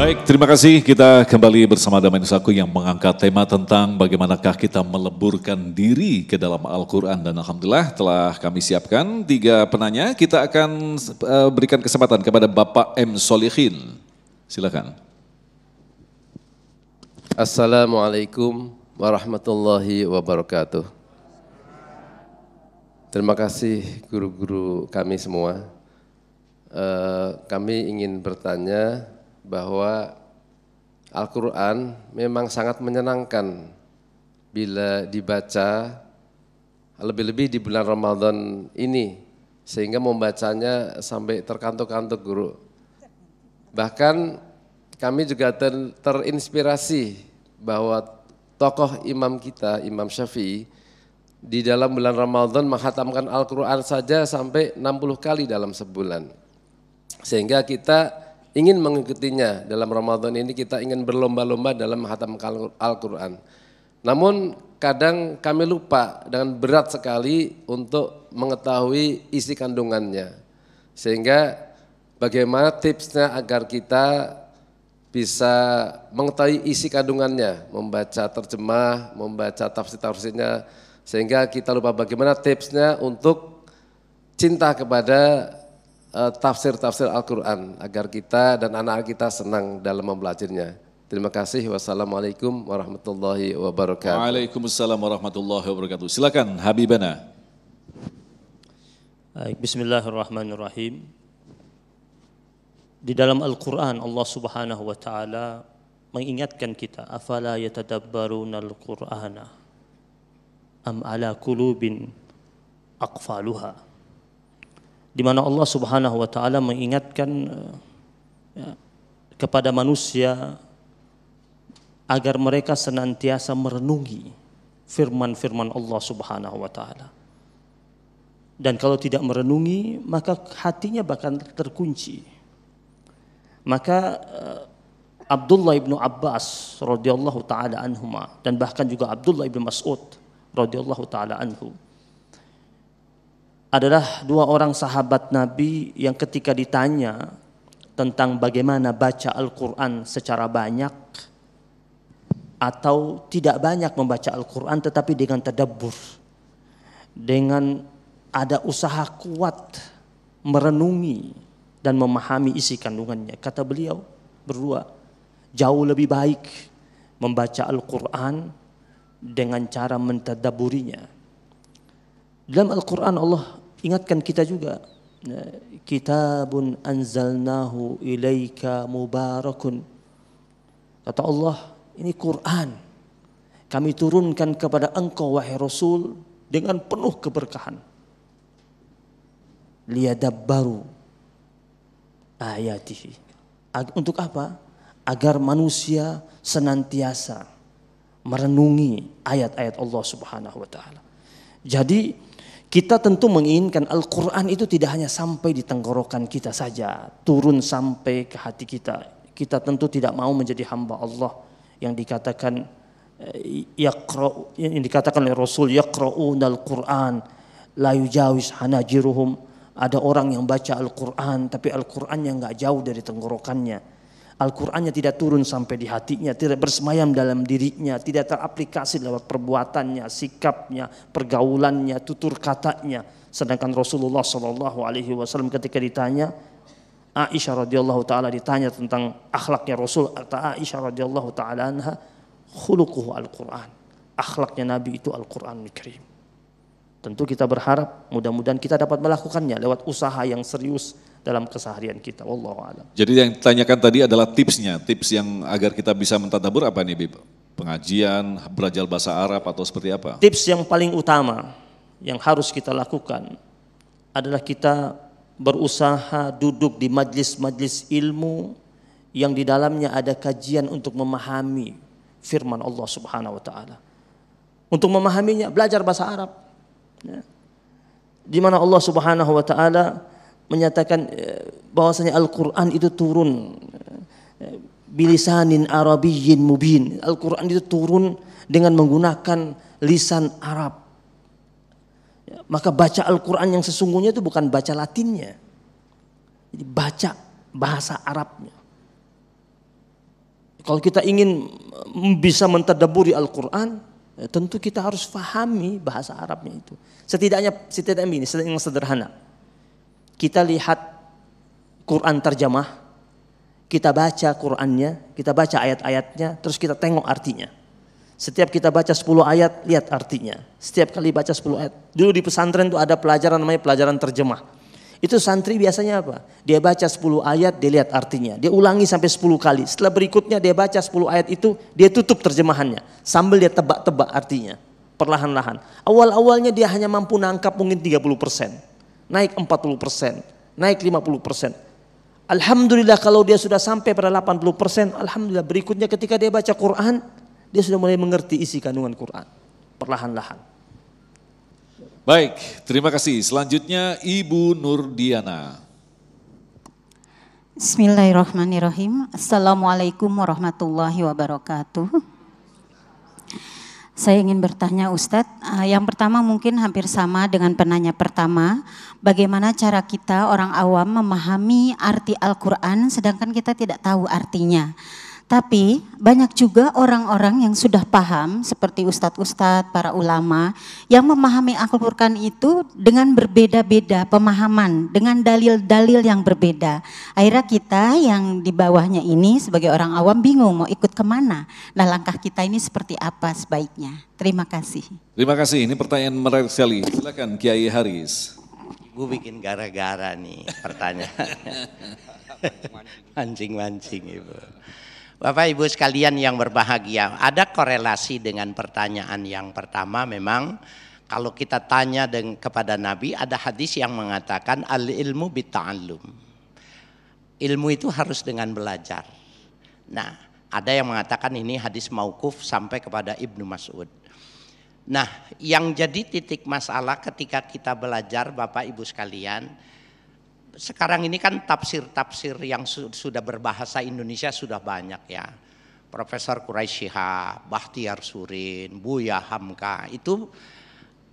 Baik, terima kasih. Kita kembali bersama Damai Nusaku yang mengangkat tema tentang bagaimanakah kita meleburkan diri ke dalam Al-Quran. Dan Alhamdulillah telah kami siapkan tiga penanya. Kita akan eh, berikan kesempatan kepada Bapak M. Solihin. Silakan. Assalamualaikum warahmatullahi wabarakatuh. Terima kasih guru-guru kami semua. Eh, kami ingin bertanya bahwa Al-Quran memang sangat menyenangkan bila dibaca lebih-lebih di bulan Ramadan ini sehingga membacanya sampai terkantuk-kantuk guru. Bahkan kami juga ter, terinspirasi bahwa tokoh imam kita, Imam Syafi'i, di dalam bulan Ramadan menghatamkan Al-Quran saja sampai 60 kali dalam sebulan. Sehingga kita ingin mengikutinya. Dalam Ramadan ini kita ingin berlomba-lomba dalam hatam Al-Quran. Namun kadang kami lupa dengan berat sekali untuk mengetahui isi kandungannya. Sehingga bagaimana tipsnya agar kita bisa mengetahui isi kandungannya, membaca terjemah, membaca tafsir-tafsirnya, sehingga kita lupa bagaimana tipsnya untuk cinta kepada Eh, tafsir-tafsir Al-Quran agar kita dan anak kita senang dalam mempelajarinya. Terima kasih. Wassalamualaikum warahmatullahi wabarakatuh. Waalaikumsalam warahmatullahi wabarakatuh. Silakan Habibana. Baik, bismillahirrahmanirrahim. Di dalam Al-Qur'an Allah Subhanahu wa taala mengingatkan kita, afala yatadabbaruna al-Qur'ana am ala kulubin aqfaluha di mana Allah Subhanahu wa taala mengingatkan eh, ya, kepada manusia agar mereka senantiasa merenungi firman-firman Allah Subhanahu wa taala. Dan kalau tidak merenungi, maka hatinya bahkan terkunci. Maka eh, Abdullah ibnu Abbas radhiyallahu taala anhuma dan bahkan juga Abdullah ibnu Mas'ud radhiyallahu taala anhu adalah dua orang sahabat Nabi yang ketika ditanya tentang bagaimana baca Al-Quran secara banyak atau tidak banyak membaca Al-Quran tetapi dengan tadabbur dengan ada usaha kuat merenungi dan memahami isi kandungannya kata beliau berdua jauh lebih baik membaca Al-Quran dengan cara mentadaburinya dalam Al-Quran Allah ingatkan kita juga. Nah, kitabun anzalnahu ilaika mubarakun. Kata Allah, ini Quran. Kami turunkan kepada engkau wahai Rasul dengan penuh keberkahan. ayat ayatihi. Untuk apa? Agar manusia senantiasa merenungi ayat-ayat Allah Subhanahu wa taala. Jadi kita tentu menginginkan Al-Quran itu tidak hanya sampai di tenggorokan kita saja, turun sampai ke hati kita. Kita tentu tidak mau menjadi hamba Allah yang dikatakan eh, yang dikatakan oleh Rasul yaqrauna al-Quran la yujawis hanajiruhum. Ada orang yang baca Al-Quran tapi Al-Qurannya nggak jauh dari tenggorokannya Al-Qur'annya tidak turun sampai di hatinya, tidak bersemayam dalam dirinya, tidak teraplikasi lewat perbuatannya, sikapnya, pergaulannya, tutur katanya. Sedangkan Rasulullah Shallallahu alaihi wasallam ketika ditanya Aisyah radhiyallahu taala ditanya tentang akhlaknya Rasul kata Aisyah radhiyallahu taala anha khuluquhu al-Qur'an. Akhlaknya Nabi itu al quran Karim. Tentu kita berharap mudah-mudahan kita dapat melakukannya lewat usaha yang serius, dalam keseharian kita. Allah a'lam. Jadi yang ditanyakan tadi adalah tipsnya, tips yang agar kita bisa mentadabur apa nih, Bib? Pengajian, belajar bahasa Arab atau seperti apa? Tips yang paling utama yang harus kita lakukan adalah kita berusaha duduk di majlis-majlis ilmu yang di dalamnya ada kajian untuk memahami firman Allah Subhanahu wa taala. Untuk memahaminya belajar bahasa Arab. Ya. Di mana Allah Subhanahu wa taala menyatakan eh, bahwasanya Al-Qur'an itu turun eh, bilisanin arabiyyin mubin. Al-Qur'an itu turun dengan menggunakan lisan Arab. Ya, maka baca Al-Qur'an yang sesungguhnya itu bukan baca Latinnya. Jadi baca bahasa Arabnya. Kalau kita ingin bisa mentadaburi Al-Quran, ya tentu kita harus fahami bahasa Arabnya itu. Setidaknya, setidaknya ini, yang sederhana kita lihat Quran terjemah, kita baca Qurannya, kita baca ayat-ayatnya, terus kita tengok artinya. Setiap kita baca 10 ayat, lihat artinya. Setiap kali baca 10 ayat. Dulu di pesantren itu ada pelajaran namanya pelajaran terjemah. Itu santri biasanya apa? Dia baca 10 ayat, dia lihat artinya. Dia ulangi sampai 10 kali. Setelah berikutnya dia baca 10 ayat itu, dia tutup terjemahannya. Sambil dia tebak-tebak artinya. Perlahan-lahan. Awal-awalnya dia hanya mampu nangkap mungkin 30 persen naik 40%, naik 50%. Alhamdulillah kalau dia sudah sampai pada 80%, alhamdulillah berikutnya ketika dia baca Quran, dia sudah mulai mengerti isi kandungan Quran perlahan-lahan. Baik, terima kasih. Selanjutnya Ibu Nurdiana. Bismillahirrahmanirrahim. Assalamualaikum warahmatullahi wabarakatuh. Saya ingin bertanya Ustadz, eh, yang pertama mungkin hampir sama dengan penanya pertama, bagaimana cara kita orang awam memahami arti Al-Quran sedangkan kita tidak tahu artinya. Tapi banyak juga orang-orang yang sudah paham seperti ustadz-ustadz, para ulama yang memahami Al-Qur'an itu dengan berbeda-beda pemahaman, dengan dalil-dalil yang berbeda. Akhirnya kita yang di bawahnya ini sebagai orang awam bingung mau ikut kemana. Nah langkah kita ini seperti apa sebaiknya? Terima kasih. Terima kasih, ini pertanyaan menarik sekali. Silakan Kiai Haris. Ibu bikin gara-gara nih pertanyaan. Mancing-mancing ibu. Bapak Ibu sekalian yang berbahagia, ada korelasi dengan pertanyaan yang pertama memang kalau kita tanya dengan, kepada Nabi ada hadis yang mengatakan al ilmu bita'allum. Ilmu itu harus dengan belajar. Nah, ada yang mengatakan ini hadis maukuf sampai kepada Ibnu Mas'ud. Nah, yang jadi titik masalah ketika kita belajar Bapak Ibu sekalian, sekarang ini kan tafsir-tafsir yang su sudah berbahasa Indonesia sudah banyak ya. Profesor Quraisy Bahtiar Surin, Buya Hamka itu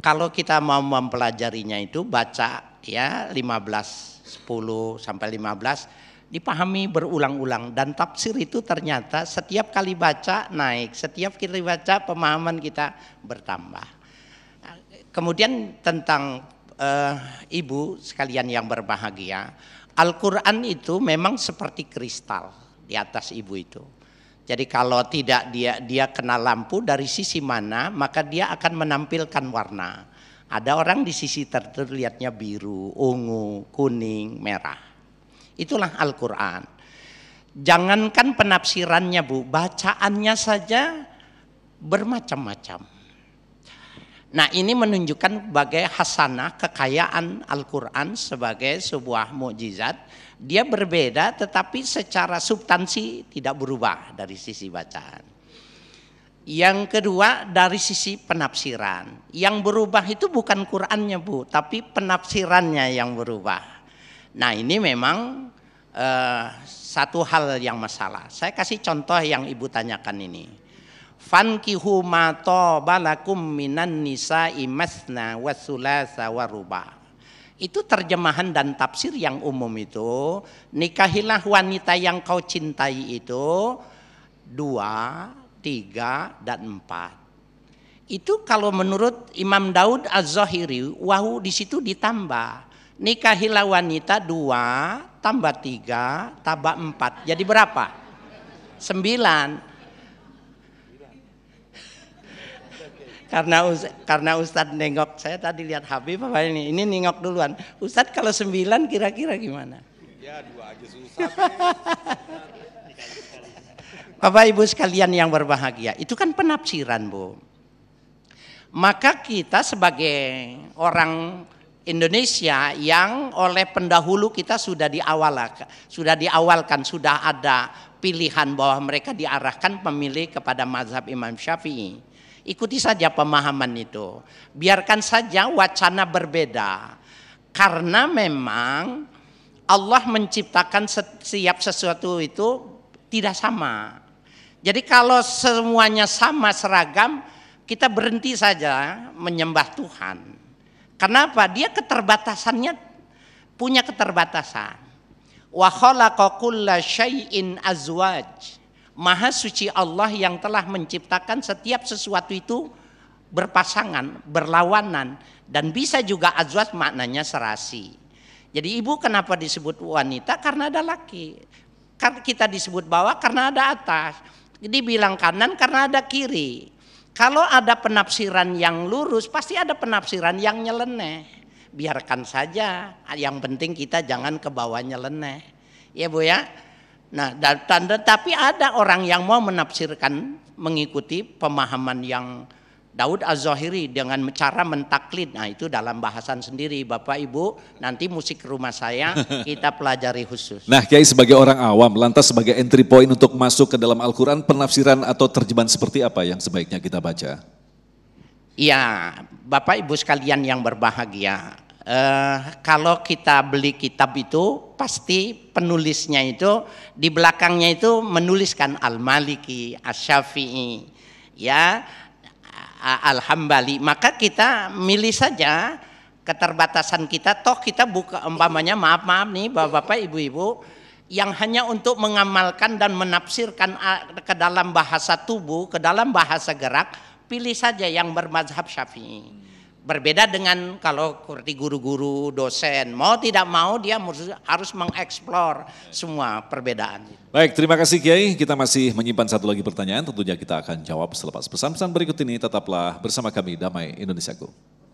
kalau kita mau mempelajarinya itu baca ya 15 10 sampai 15 dipahami berulang-ulang dan tafsir itu ternyata setiap kali baca naik, setiap kali baca pemahaman kita bertambah. Kemudian tentang uh, ibu sekalian yang berbahagia, Al-Quran itu memang seperti kristal di atas ibu itu. Jadi kalau tidak dia dia kena lampu dari sisi mana, maka dia akan menampilkan warna. Ada orang di sisi tertentu lihatnya biru, ungu, kuning, merah. Itulah Al-Quran. Jangankan penafsirannya bu, bacaannya saja bermacam-macam Nah ini menunjukkan bagai hasanah kekayaan Al-Quran sebagai sebuah mukjizat. Dia berbeda tetapi secara substansi tidak berubah dari sisi bacaan. Yang kedua dari sisi penafsiran. Yang berubah itu bukan Qur'annya Bu, tapi penafsirannya yang berubah. Nah ini memang uh, satu hal yang masalah. Saya kasih contoh yang Ibu tanyakan ini Fankihu ma balakum minan nisa imasna wasulasa waruba. Itu terjemahan dan tafsir yang umum itu. Nikahilah wanita yang kau cintai itu dua, tiga, dan empat. Itu kalau menurut Imam Daud Az-Zahiri, wahu di situ ditambah. Nikahilah wanita dua, tambah tiga, tambah empat. Jadi berapa? Sembilan. karena karena Ustadz nengok saya tadi lihat Habib apa ini ini nengok duluan Ustadz kalau sembilan kira-kira gimana ya dua aja susah Bapak Ibu sekalian yang berbahagia itu kan penafsiran Bu maka kita sebagai orang Indonesia yang oleh pendahulu kita sudah diawalkan, sudah diawalkan, sudah ada pilihan bahwa mereka diarahkan pemilih kepada mazhab Imam Syafi'i. Ikuti saja pemahaman itu. Biarkan saja wacana berbeda. Karena memang Allah menciptakan setiap sesuatu itu tidak sama. Jadi kalau semuanya sama seragam, kita berhenti saja menyembah Tuhan. Kenapa? Dia keterbatasannya punya keterbatasan. Wa khalaqa kulla syai'in azwaj. Maha suci Allah yang telah menciptakan setiap sesuatu itu berpasangan, berlawanan dan bisa juga azwat maknanya serasi. Jadi ibu kenapa disebut wanita? Karena ada laki. Karena kita disebut bawah karena ada atas. Jadi bilang kanan karena ada kiri. Kalau ada penafsiran yang lurus pasti ada penafsiran yang nyeleneh. Biarkan saja. Yang penting kita jangan ke bawah nyeleneh. Ya Bu ya. Nah, dan tetapi ada orang yang mau menafsirkan mengikuti pemahaman yang Daud Az-Zahiri dengan cara mentaklid. Nah, itu dalam bahasan sendiri Bapak Ibu, nanti musik rumah saya kita pelajari khusus. Nah, Kiai sebagai orang awam, lantas sebagai entry point untuk masuk ke dalam Al-Qur'an penafsiran atau terjemahan seperti apa yang sebaiknya kita baca? Iya, Bapak Ibu sekalian yang berbahagia eh, kalau kita beli kitab itu pasti penulisnya itu di belakangnya itu menuliskan Al-Maliki, asyafi'i ya Al-Hambali. Maka kita milih saja keterbatasan kita toh kita buka umpamanya maaf-maaf nih Bapak-bapak, Ibu-ibu yang hanya untuk mengamalkan dan menafsirkan ke dalam bahasa tubuh, ke dalam bahasa gerak, pilih saja yang bermazhab Syafi'i. Berbeda dengan kalau seperti guru-guru, dosen, mau tidak mau dia harus mengeksplor semua perbedaan. Baik, terima kasih Kiai. Kita masih menyimpan satu lagi pertanyaan, tentunya kita akan jawab selepas pesan-pesan berikut ini. Tetaplah bersama kami Damai Indonesiaku.